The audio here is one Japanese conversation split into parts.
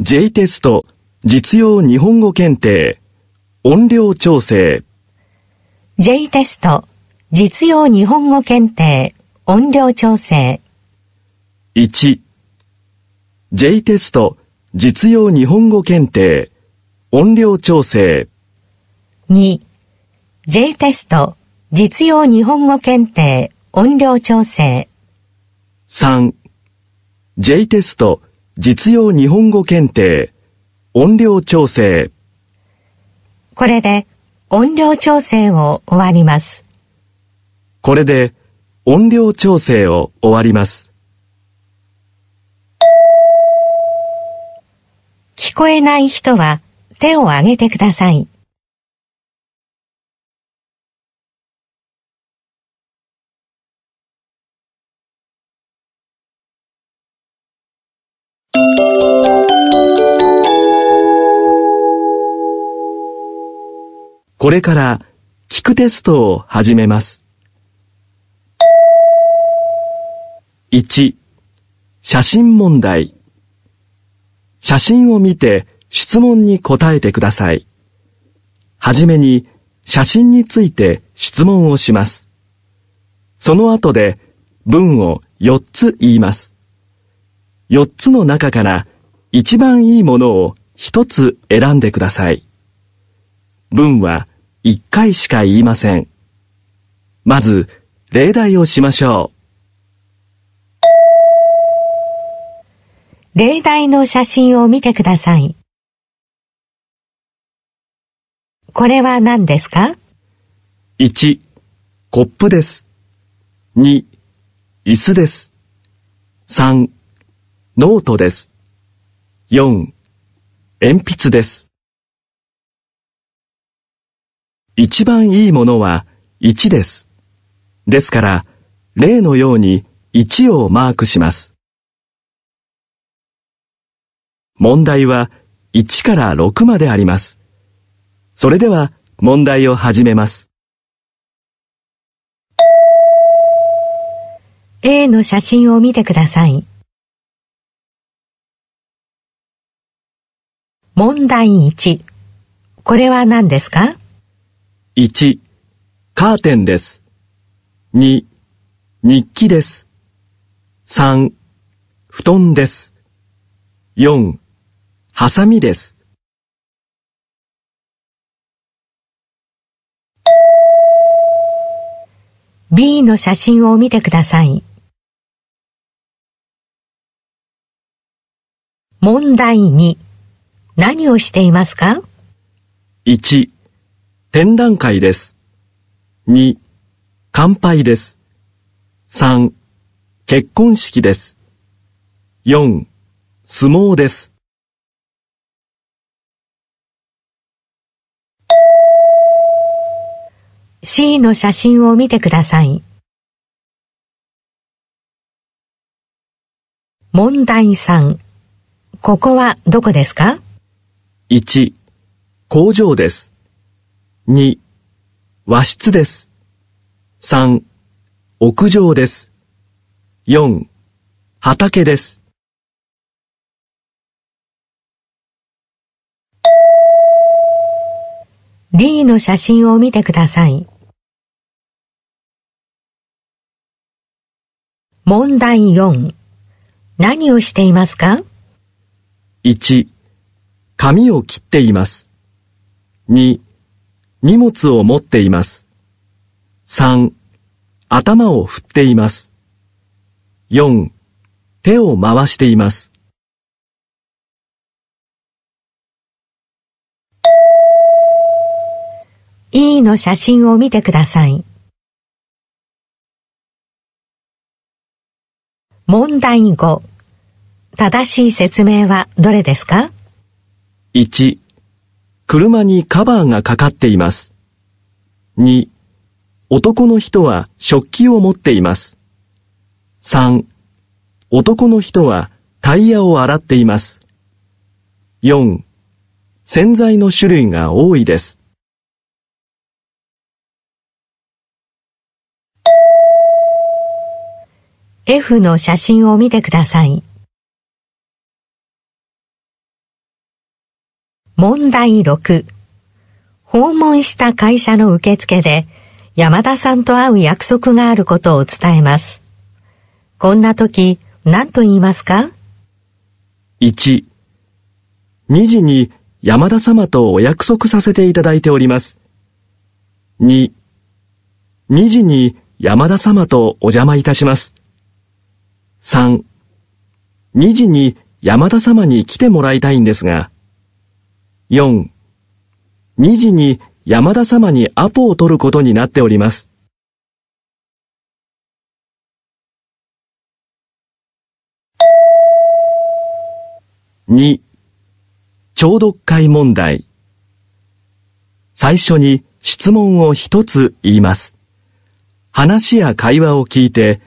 J テスト実用日本語検定音量調整 J テスト実用日本語検定音量調整 1J テスト実用日本語検定音量調整 2J テスト実用日本語検定音量調整 3J テスト実用日本語検定音量調整これで音量調整を終わります。これで音量調整を終わります。聞こえない人は手を挙げてください。これから聞くテストを始めます。1、写真問題。写真を見て質問に答えてください。はじめに写真について質問をします。その後で文を4つ言います。4つの中から一番いいものを1つ選んでください。文は一回しか言いません。まず、例題をしましょう。例題の写真を見てください。これは何ですか ?1、コップです。2、椅子です。3、ノートです。4、鉛筆です。一番いいものは1です。ですから、例のように1をマークします。問題は1から6まであります。それでは問題を始めます。A の写真を見てください。問題1。これは何ですか1、カーテンです。2、日記です。3、布団です。4、ハサミです。B の写真を見てください。問題2、何をしていますか ?1、展覧会です。2、乾杯です。3、結婚式です。4、相撲です。C の写真を見てください。問題3、ここはどこですか ?1、工場です。2、和室です。3、屋上です。4、畑です。D の写真を見てください。問題4。何をしていますか ?1、髪を切っています。2、荷物を持っています。3、頭を振っています。4、手を回しています。E の写真を見てください。問題5。正しい説明はどれですか ?1、車にカバーがかかっています。2、男の人は食器を持っています。3、男の人はタイヤを洗っています。4、洗剤の種類が多いです。F の写真を見てください。問題6。訪問した会社の受付で山田さんと会う約束があることを伝えます。こんな時、何と言いますか ?1、2時に山田様とお約束させていただいております。2、2時に山田様とお邪魔いたします。3、2時に山田様に来てもらいたいんですが、4、2時に山田様にアポを取ることになっております。2. 聴読会問題。最初に質問を一つ言います。話や会話を聞いて、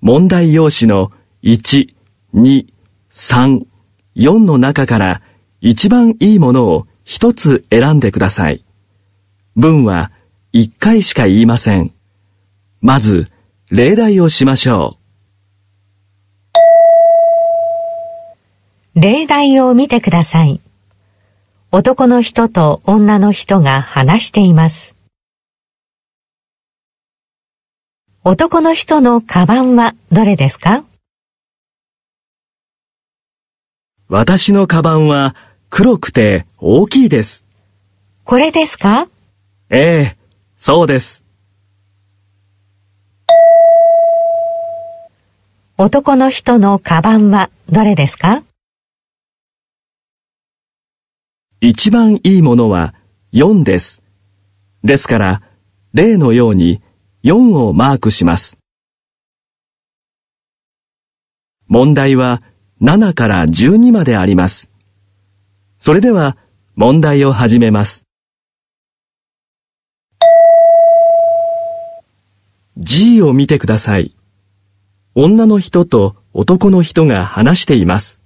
問題用紙の1、2、3、4の中から一番いいものを一つ選んでください。文は一回しか言いません。まず、例題をしましょう。例題を見てください。男の人と女の人が話しています。男の人のカバンはどれですか私のカバンは黒くて大きいです。これですかええ、そうです。男の人のカバンはどれですか一番いいものは4です。ですから、例のように4をマークします。問題は7から12まであります。それでは問題を始めます。G を見てください。女の人と男の人が話しています。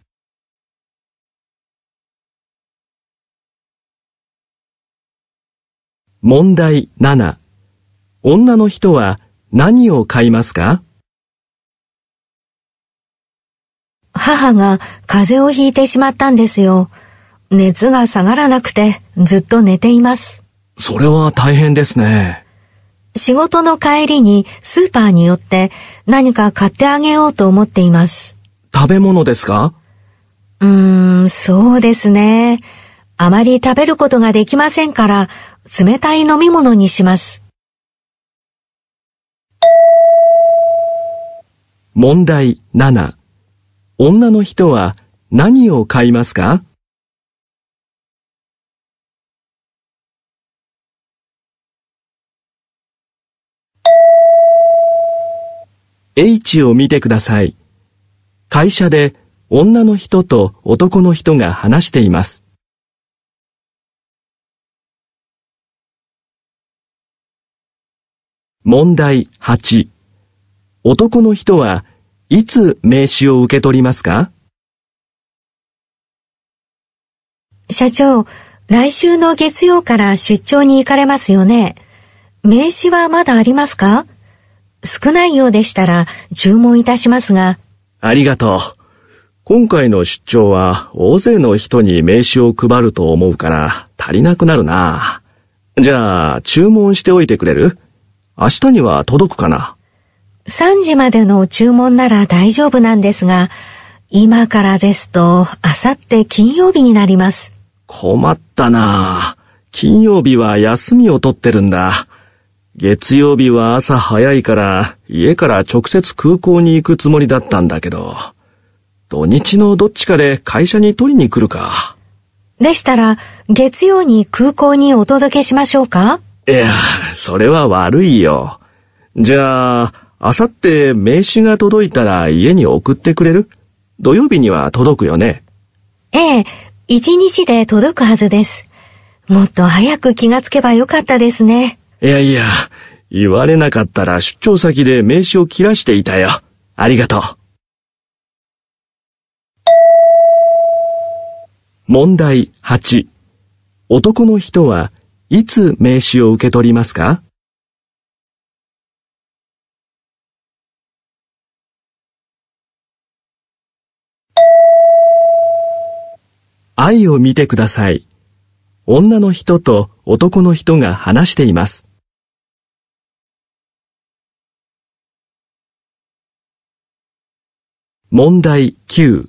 問題7。女の人は何を買いますか母が風邪をひいてしまったんですよ。熱が下がらなくてずっと寝ています。それは大変ですね。仕事の帰りにスーパーに寄って何か買ってあげようと思っています。食べ物ですかうーん、そうですね。あまり食べることができませんから、冷たい飲み物にします。問題7。女の人は何を買いますか H を見てください。会社で女の人と男の人が話しています。問題8。男の人はいつ名刺を受け取りますか社長、来週の月曜から出張に行かれますよね。名刺はまだありますか少ないようでしたら注文いたしますが。ありがとう。今回の出張は大勢の人に名刺を配ると思うから足りなくなるな。じゃあ、注文しておいてくれる明日には届くかな ?3 時までの注文なら大丈夫なんですが、今からですと、明後日金曜日になります。困ったな。金曜日は休みを取ってるんだ。月曜日は朝早いから、家から直接空港に行くつもりだったんだけど、土日のどっちかで会社に取りに来るか。でしたら、月曜に空港にお届けしましょうかいや、それは悪いよ。じゃあ、あさって名刺が届いたら家に送ってくれる土曜日には届くよね。ええ、一日で届くはずです。もっと早く気がつけばよかったですね。いやいや、言われなかったら出張先で名刺を切らしていたよ。ありがとう。問題8。男の人はいつ名刺を受け取りますか愛を見てください。女の人と男の人が話しています。問題9。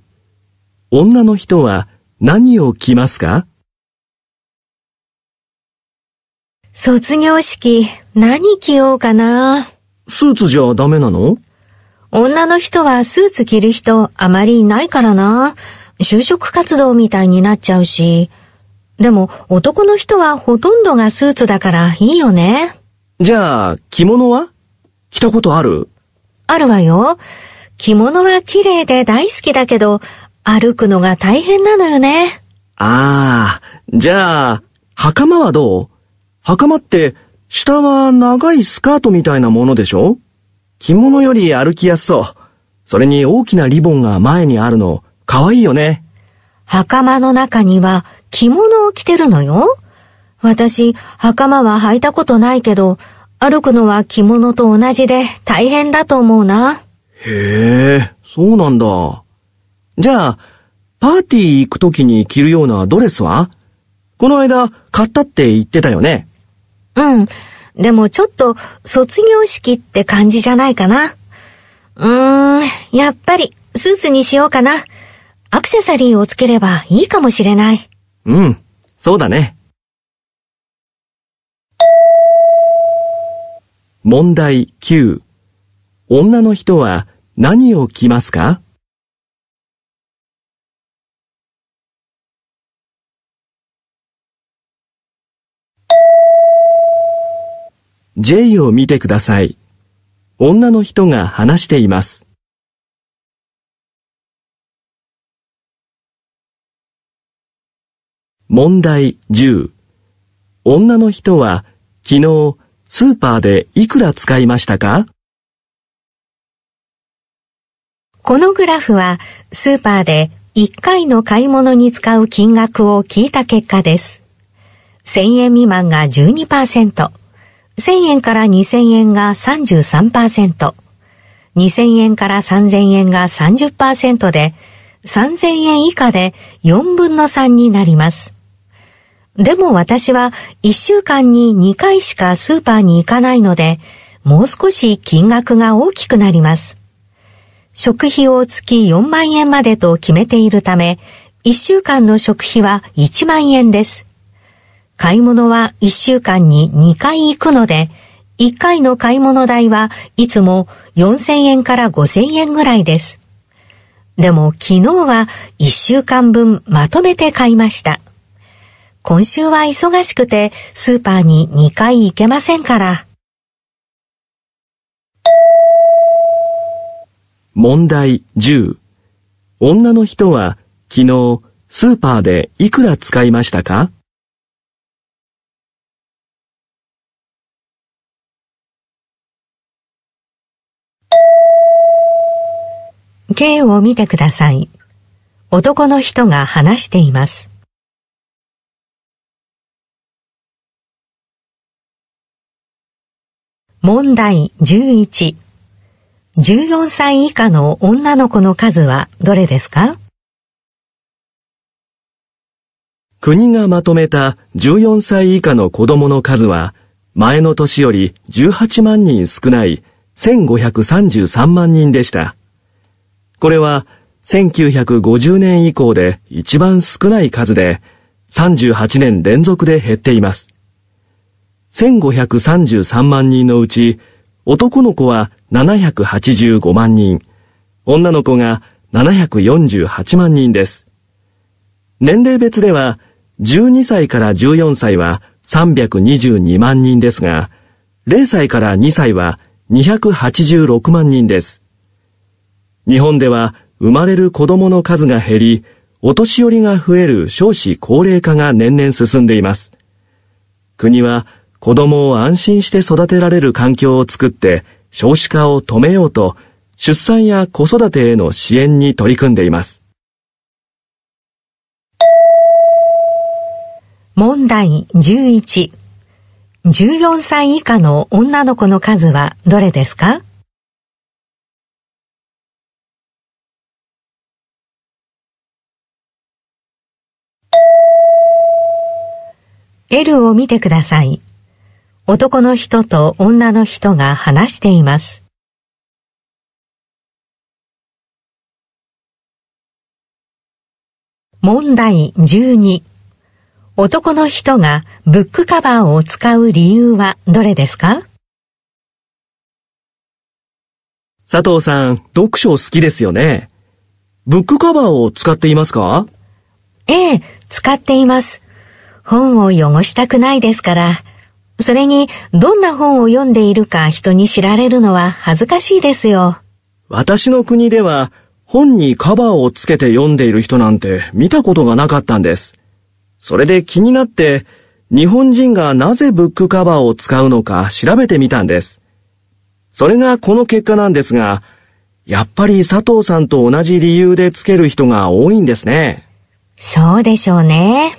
女の人は何を着ますか卒業式、何着ようかな。スーツじゃダメなの女の人はスーツ着る人あまりいないからな。就職活動みたいになっちゃうし。でも男の人はほとんどがスーツだからいいよね。じゃあ、着物は着たことあるあるわよ。着物は綺麗で大好きだけど、歩くのが大変なのよね。ああ、じゃあ、袴はどう袴って、下は長いスカートみたいなものでしょ着物より歩きやすそう。それに大きなリボンが前にあるの、かわいいよね。袴の中には着物を着てるのよ。私、袴は履いたことないけど、歩くのは着物と同じで大変だと思うな。へえ、そうなんだ。じゃあ、パーティー行くときに着るようなドレスはこの間、買ったって言ってたよね。うん。でもちょっと、卒業式って感じじゃないかな。うーん、やっぱり、スーツにしようかな。アクセサリーをつければいいかもしれない。うん、そうだね。問題9。女の人は何を着ますか？J を見てください。女の人が話しています。問題10。女の人は昨日スーパーでいくら使いましたかこのグラフはスーパーで1回の買い物に使う金額を聞いた結果です。1000円未満が12%、1000円から2000円が33%、2000円から3000円が30%で、3000円以下で4分の3になります。でも私は1週間に2回しかスーパーに行かないので、もう少し金額が大きくなります。食費を月4万円までと決めているため、1週間の食費は1万円です。買い物は1週間に2回行くので、1回の買い物代はいつも4000円から5000円ぐらいです。でも昨日は1週間分まとめて買いました。今週は忙しくてスーパーに2回行けませんから。問題10。女の人は昨日スーパーでいくら使いましたか例を見てください。男の人が話しています。問題11。14歳以下の女の子の数はどれですか国がまとめた14歳以下の子供の数は、前の年より18万人少ない1533万人でした。これは1950年以降で一番少ない数で、38年連続で減っています。1533万人のうち、男の子は785万人、女の子が748万人です。年齢別では、12歳から14歳は322万人ですが、0歳から2歳は286万人です。日本では生まれる子供の数が減り、お年寄りが増える少子高齢化が年々進んでいます。国は子供を安心して育てられる環境を作って少子化を止めようと出産や子育てへの支援に取り組んでいます。問題11。14歳以下の女の子の数はどれですか「L」を見てください。男の人と女の人が話しています。問題12。男の人がブックカバーを使う理由はどれですか佐藤さん、読書好きですよね。ブックカバーを使っていますかええ、使っています。本を汚したくないですから。それに、どんな本を読んでいるか人に知られるのは恥ずかしいですよ。私の国では、本にカバーをつけて読んでいる人なんて見たことがなかったんです。それで気になって、日本人がなぜブックカバーを使うのか調べてみたんです。それがこの結果なんですが、やっぱり佐藤さんと同じ理由でつける人が多いんですね。そうでしょうね。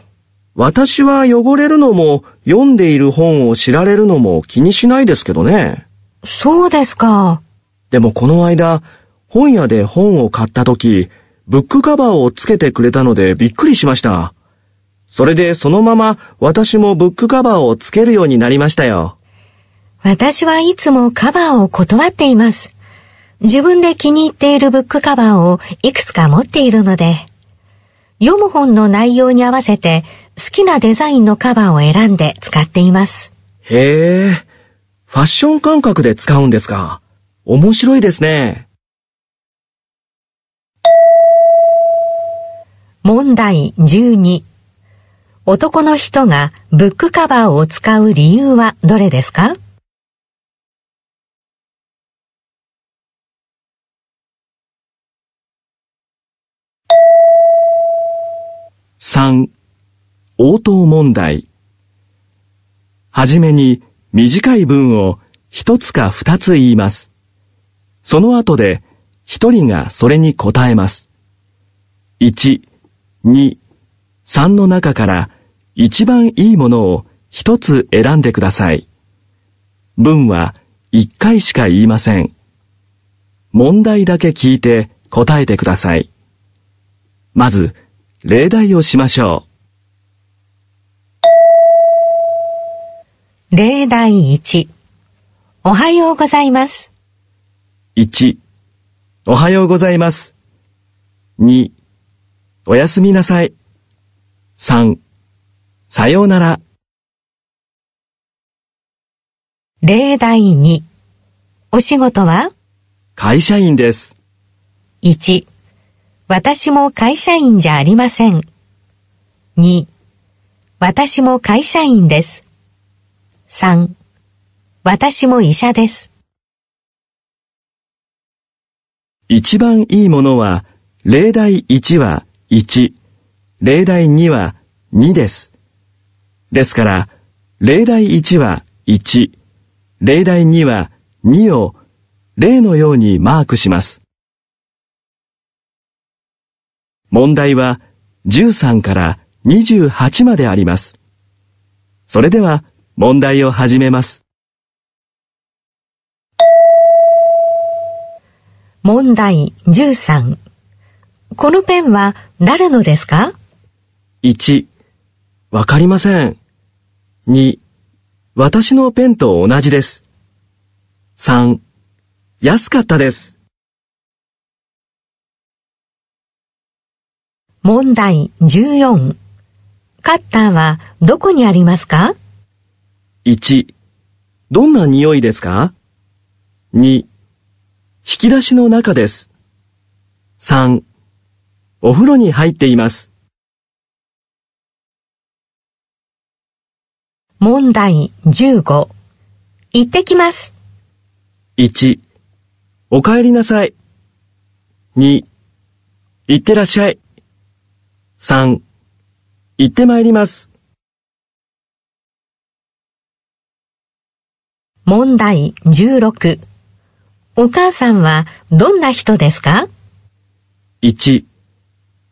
私は汚れるのも読んでいる本を知られるのも気にしないですけどね。そうですか。でもこの間、本屋で本を買った時、ブックカバーをつけてくれたのでびっくりしました。それでそのまま私もブックカバーをつけるようになりましたよ。私はいつもカバーを断っています。自分で気に入っているブックカバーをいくつか持っているので。読む本の内容に合わせて好きなデザインのカバーを選んで使っています。へえ、ファッション感覚で使うんですか。面白いですね。問題12。男の人がブックカバーを使う理由はどれですか3、応答問題。はじめに短い文を一つか二つ言います。その後で一人がそれに答えます。1、2、3の中から一番いいものを一つ選んでください。文は一回しか言いません。問題だけ聞いて答えてください。まず、例題をしましょう。例題1。おはようございます。1。おはようございます。2。おやすみなさい。3。さようなら。例題2。お仕事は会社員です。1。私も会社員じゃありません。2、私も会社員です。3、私も医者です。一番いいものは、例題1は1、例題2は2です。ですから、例題1は1、例題2は2を例のようにマークします。問題は13から28まであります。それでは問題を始めます。問題13。このペンは誰のですか ?1、わかりません。2、私のペンと同じです。3、安かったです。問題14。カッターはどこにありますか ?1、どんな匂いですか ?2、引き出しの中です。3、お風呂に入っています。問題15。行ってきます。1、お帰りなさい。2、行ってらっしゃい。3、行ってまいります。問題16。お母さんはどんな人ですか ?1、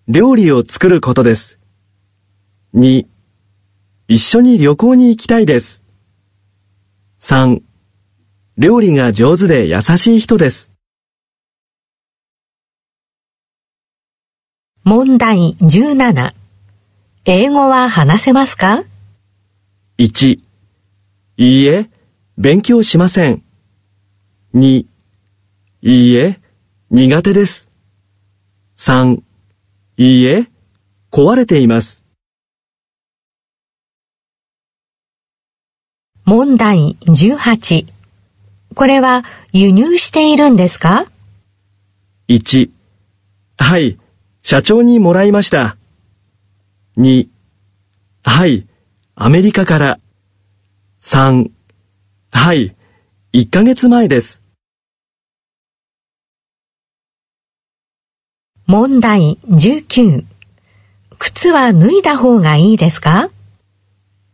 料理を作ることです。2、一緒に旅行に行きたいです。3、料理が上手で優しい人です。問題17。英語は話せますか ?1。いいえ、勉強しません。2。いいえ、苦手です。3。いいえ、壊れています。問題18。これは輸入しているんですか ?1。はい。社長にもらいました。2、はい、アメリカから。3、はい、1ヶ月前です。問題19。靴は脱いだ方がいいですか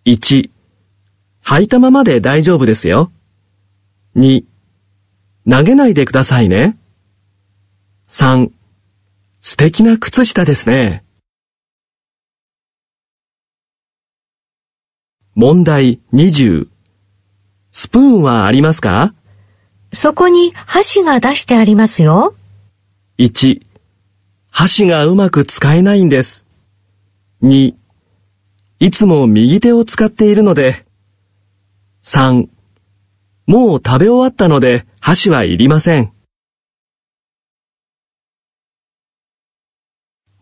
?1、履いたままで大丈夫ですよ。2、投げないでくださいね。3、素敵な靴下ですね。問題20。スプーンはありますかそこに箸が出してありますよ。1、箸がうまく使えないんです。2、いつも右手を使っているので。3、もう食べ終わったので箸はいりません。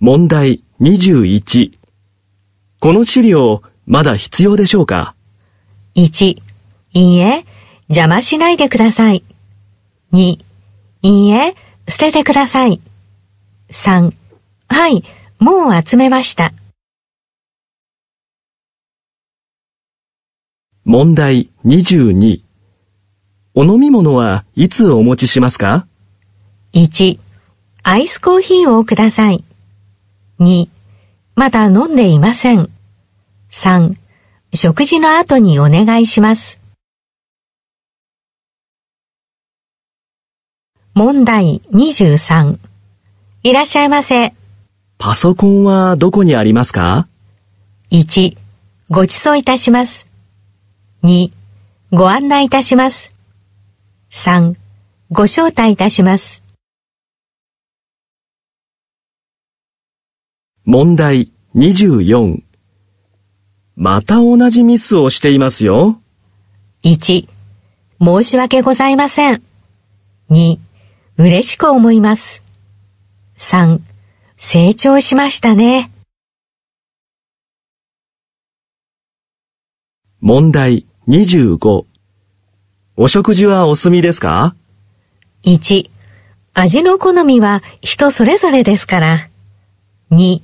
問題21。この資料、まだ必要でしょうか ?1、いいえ、邪魔しないでください。2、いいえ、捨ててください。3、はい、もう集めました。問題22。お飲み物はいつお持ちしますか ?1、アイスコーヒーをください。2、まだ飲んでいません。3、食事の後にお願いします。問題23。いらっしゃいませ。パソコンはどこにありますか ?1、ごちそういたします。2、ご案内いたします。3、ご招待いたします。問題24。また同じミスをしていますよ。1、申し訳ございません。2、嬉しく思います。3、成長しましたね。問題25。お食事はお済みですか ?1、味の好みは人それぞれですから。2、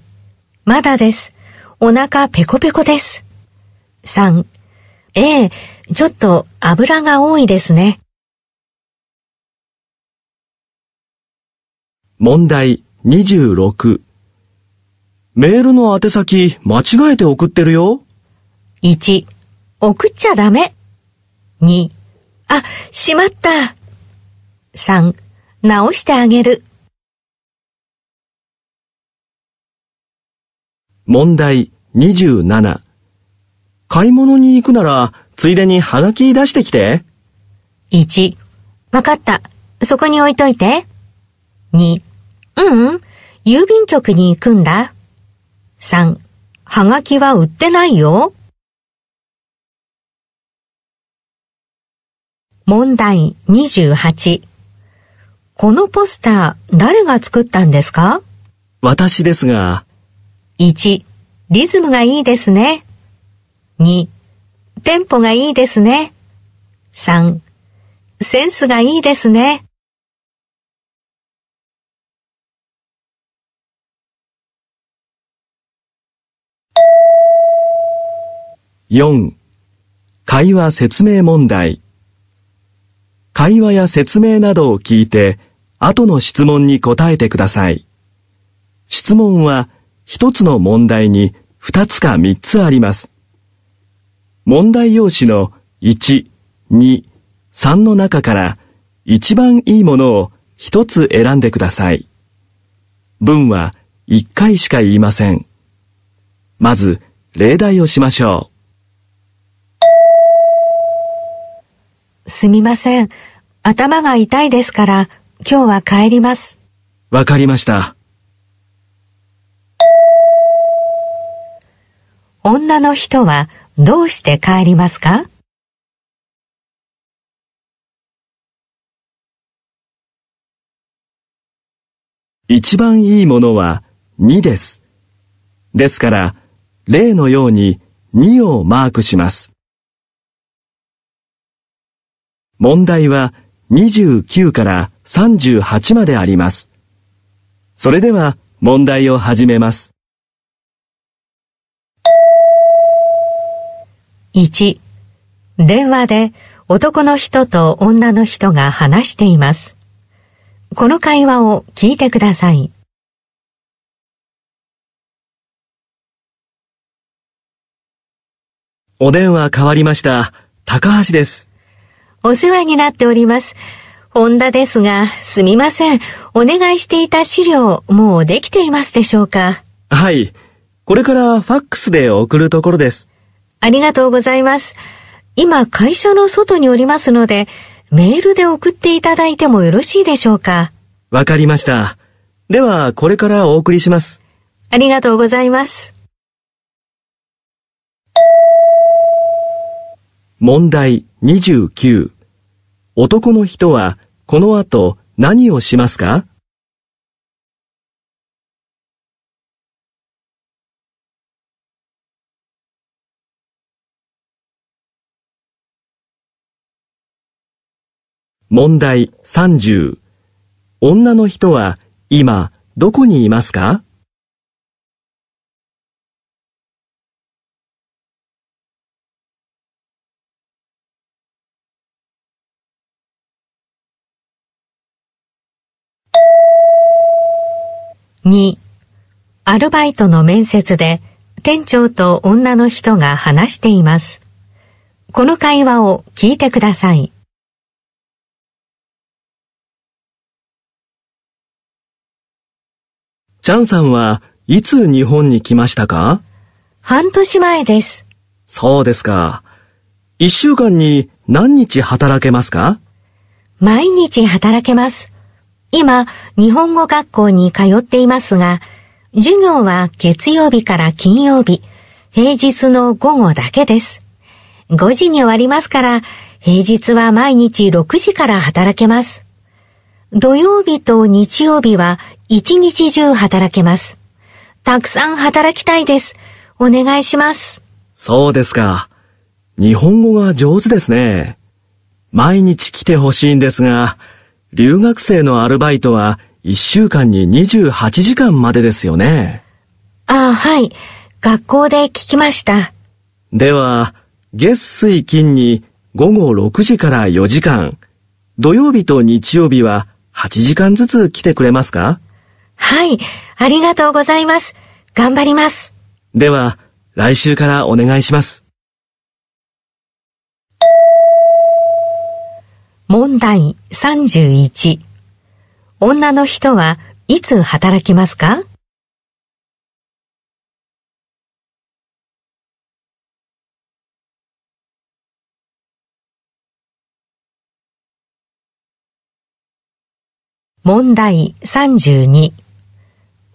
まだです。お腹ペコペコです。3、ええ、ちょっと油が多いですね。問題26。メールの宛先間違えて送ってるよ。1、送っちゃダメ。2、あ、しまった。3、直してあげる。問題27。買い物に行くなら、ついでにハガキ出してきて。1。わかった。そこに置いといて。2。ううん。郵便局に行くんだ。3。ハガキは売ってないよ。問題28。このポスター、誰が作ったんですか私ですが。1、リズムがいいですね。2、テンポがいいですね。3、センスがいいですね。4. 会話説明問題。会話や説明などを聞いて、後の質問に答えてください。質問は、一つの問題に二つか三つあります。問題用紙の1、2、3の中から一番いいものを一つ選んでください。文は一回しか言いません。まず、例題をしましょう。すみません。頭が痛いですから、今日は帰ります。わかりました。女の人はどうして帰りますか一番いいものは2です。ですから、例のように2をマークします。問題は29から38まであります。それでは問題を始めます。1、電話で男の人と女の人が話しています。この会話を聞いてください。お電話変わりました。高橋です。お世話になっております。本田ですが、すみません。お願いしていた資料、もうできていますでしょうかはい。これからファックスで送るところです。ありがとうございます。今、会社の外におりますので、メールで送っていただいてもよろしいでしょうか。わかりました。では、これからお送りします。ありがとうございます。問題29。男の人は、この後何をしますか問題30。女の人は今どこにいますか2アルバイトの面接で店長と女の人が話しています。この会話を聞いてください。ちャンさんはいつ日本に来ましたか半年前です。そうですか。一週間に何日働けますか毎日働けます。今、日本語学校に通っていますが、授業は月曜日から金曜日、平日の午後だけです。5時に終わりますから、平日は毎日6時から働けます。土曜日と日曜日は一日中働けます。たくさん働きたいです。お願いします。そうですか。日本語が上手ですね。毎日来てほしいんですが、留学生のアルバイトは1週間に28時間までですよね。ああ、はい。学校で聞きました。では、月水金に午後6時から4時間、土曜日と日曜日は8時間ずつ来てくれますかはい、ありがとうございます。頑張ります。では、来週からお願いします。問題31。女の人はいつ働きますか問題32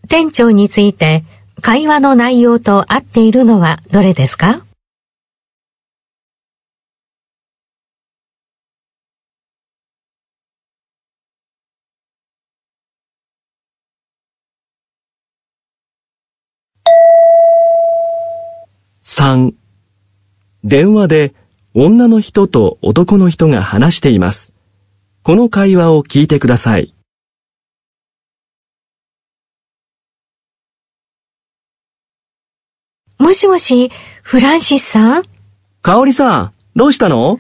店長について会話の内容と合っているのはどれですか3電話で女の人と男の人が話しています。この会話を聞いてください。もしもし、フランシスさん香織さん、どうしたの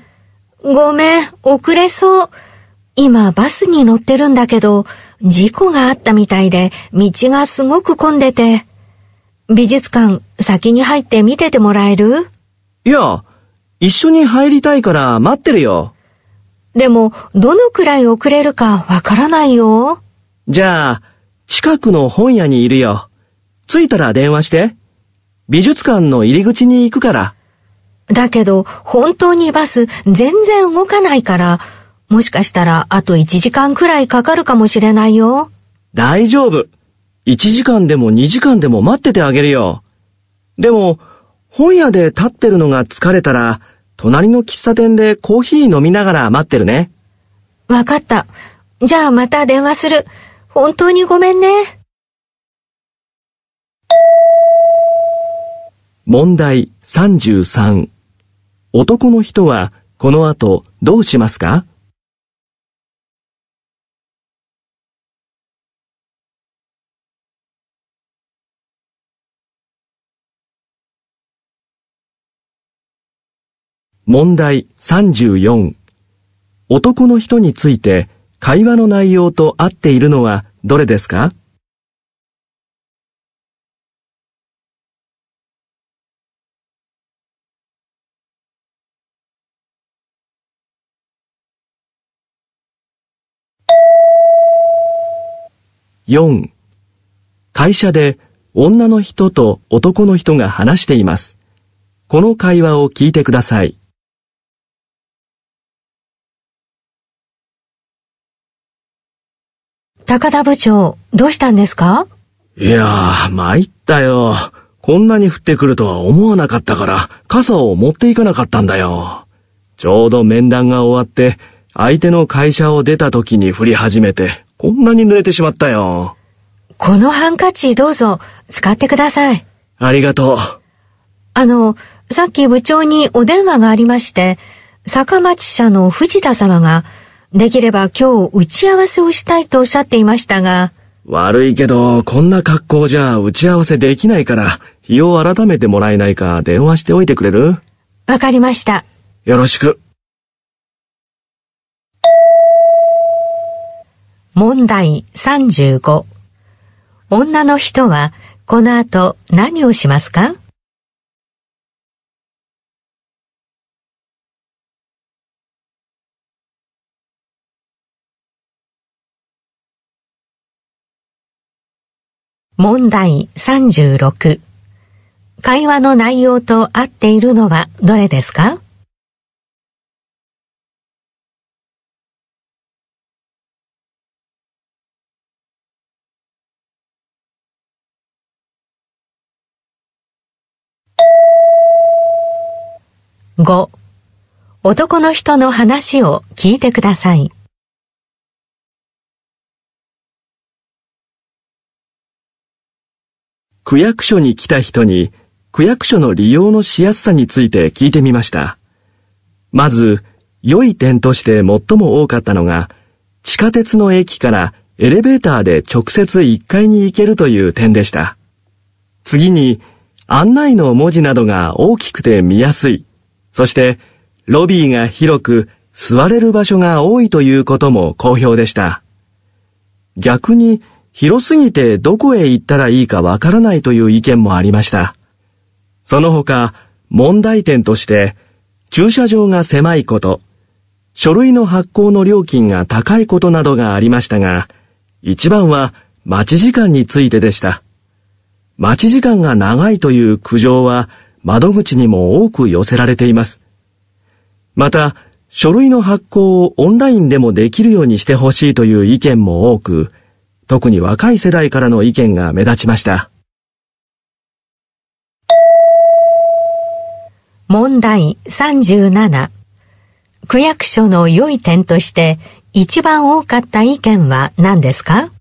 ごめん、遅れそう。今、バスに乗ってるんだけど、事故があったみたいで、道がすごく混んでて。美術館、先に入って見ててもらえるいや、一緒に入りたいから待ってるよ。でも、どのくらい遅れるかわからないよ。じゃあ、近くの本屋にいるよ。着いたら電話して。美術館の入り口に行くから。だけど、本当にバス全然動かないから、もしかしたらあと1時間くらいかかるかもしれないよ。大丈夫。1時間でも2時間でも待っててあげるよ。でも、本屋で立ってるのが疲れたら、隣の喫茶店でコーヒー飲みながら待ってるね。わかった。じゃあまた電話する。本当にごめんね。問題33。男の人はこの後どうしますか問題34。男の人について会話の内容と合っているのはどれですか4会社で女の人と男の人が話しています。この会話を聞いてください。高田部長、どうしたんですかいやー、参ったよ。こんなに降ってくるとは思わなかったから、傘を持っていかなかったんだよ。ちょうど面談が終わって、相手の会社を出た時に降り始めて、こんなに濡れてしまったよ。このハンカチどうぞ使ってください。ありがとう。あの、さっき部長にお電話がありまして、坂町社の藤田様が、できれば今日打ち合わせをしたいとおっしゃっていましたが。悪いけど、こんな格好じゃ打ち合わせできないから、日を改めてもらえないか電話しておいてくれるわかりました。よろしく。問題35。女の人はこの後何をしますか問題36。会話の内容と合っているのはどれですか 5. 男の人の話を聞いてください。区役所に来た人に区役所の利用のしやすさについて聞いてみました。まず、良い点として最も多かったのが、地下鉄の駅からエレベーターで直接1階に行けるという点でした。次に、案内の文字などが大きくて見やすい。そして、ロビーが広く座れる場所が多いということも好評でした。逆に、広すぎてどこへ行ったらいいかわからないという意見もありました。その他、問題点として、駐車場が狭いこと、書類の発行の料金が高いことなどがありましたが、一番は待ち時間についてでした。待ち時間が長いという苦情は窓口にも多く寄せられています。また、書類の発行をオンラインでもできるようにしてほしいという意見も多く、特に若い世代からの意見が目立ちました。問題37。区役所の良い点として一番多かった意見は何ですか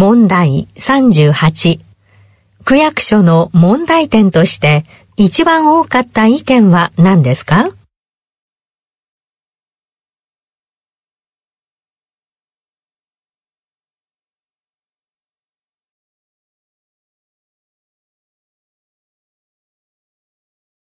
問題38。区役所の問題点として一番多かった意見は何ですか